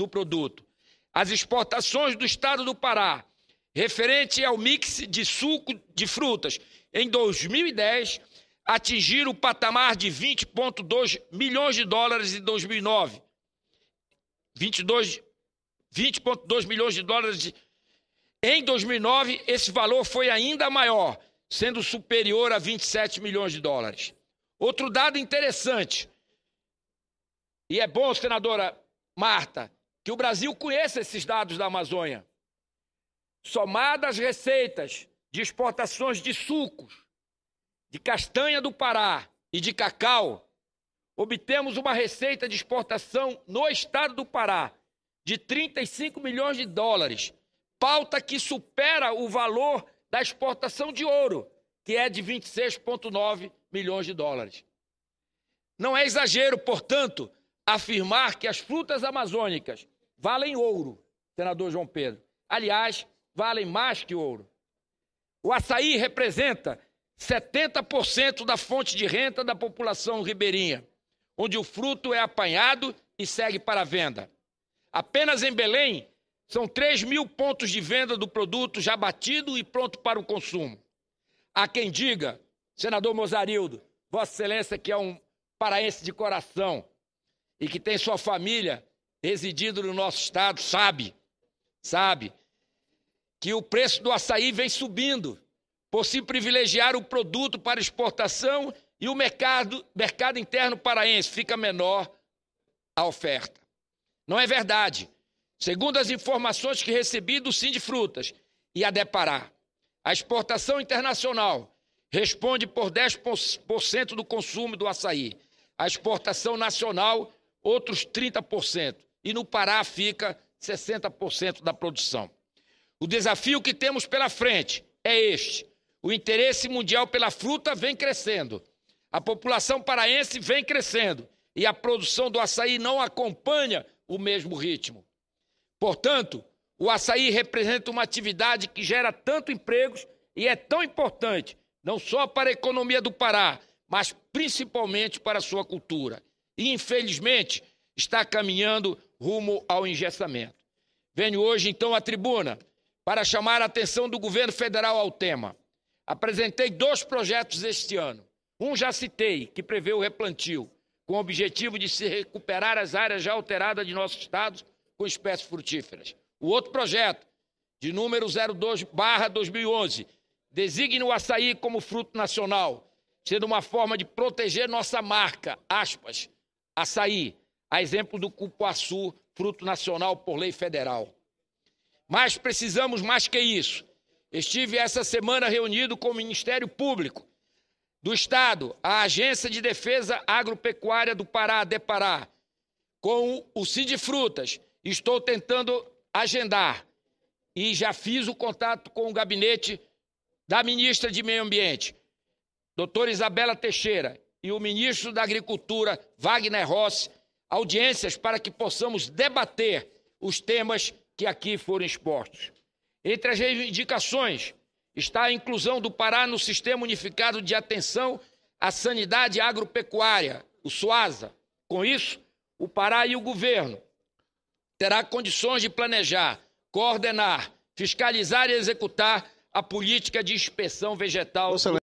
do produto. As exportações do estado do Pará, referente ao mix de suco de frutas, em 2010 atingiram o patamar de 20,2 milhões de dólares em 2009. 20,2 milhões de dólares em 2009, esse valor foi ainda maior, sendo superior a 27 milhões de dólares. Outro dado interessante, e é bom, senadora Marta, que o Brasil conheça esses dados da Amazônia. Somadas receitas de exportações de sucos, de castanha do Pará e de cacau, obtemos uma receita de exportação no estado do Pará de 35 milhões de dólares, pauta que supera o valor da exportação de ouro, que é de 26,9 milhões de dólares. Não é exagero, portanto, afirmar que as frutas amazônicas valem ouro, senador João Pedro. Aliás, valem mais que ouro. O açaí representa 70% da fonte de renda da população ribeirinha, onde o fruto é apanhado e segue para a venda. Apenas em Belém, são 3 mil pontos de venda do produto já batido e pronto para o consumo. Há quem diga, senador Mozarildo, Vossa Excelência, que é um paraense de coração e que tem sua família residindo no nosso estado, sabe, sabe, que o preço do açaí vem subindo por se privilegiar o produto para exportação e o mercado, mercado interno paraense fica menor a oferta. Não é verdade. Segundo as informações que recebi do Sim de Frutas e a Depará, a exportação internacional responde por 10% do consumo do açaí. A exportação nacional, outros 30% e no Pará fica 60% da produção. O desafio que temos pela frente é este: o interesse mundial pela fruta vem crescendo, a população paraense vem crescendo e a produção do açaí não acompanha o mesmo ritmo. Portanto, o açaí representa uma atividade que gera tanto empregos e é tão importante, não só para a economia do Pará, mas principalmente para a sua cultura. E, infelizmente, está caminhando rumo ao engessamento. Venho hoje, então, à tribuna para chamar a atenção do governo federal ao tema. Apresentei dois projetos este ano. Um já citei, que prevê o replantio, com o objetivo de se recuperar as áreas já alteradas de nossos estados com espécies frutíferas. O outro projeto, de número 02-2011, designa o açaí como fruto nacional, sendo uma forma de proteger nossa marca, aspas, açaí, a exemplo do cupuaçu, fruto nacional por lei federal. Mas precisamos mais que isso. Estive essa semana reunido com o Ministério Público do Estado, a Agência de Defesa Agropecuária do Pará, Pará, com o Cid Frutas. Estou tentando agendar e já fiz o contato com o gabinete da ministra de Meio Ambiente, doutora Isabela Teixeira, e o ministro da Agricultura, Wagner Rossi, audiências para que possamos debater os temas que aqui foram expostos. Entre as reivindicações está a inclusão do Pará no Sistema Unificado de Atenção à Sanidade Agropecuária, o SUASA. Com isso, o Pará e o governo terá condições de planejar, coordenar, fiscalizar e executar a política de inspeção vegetal.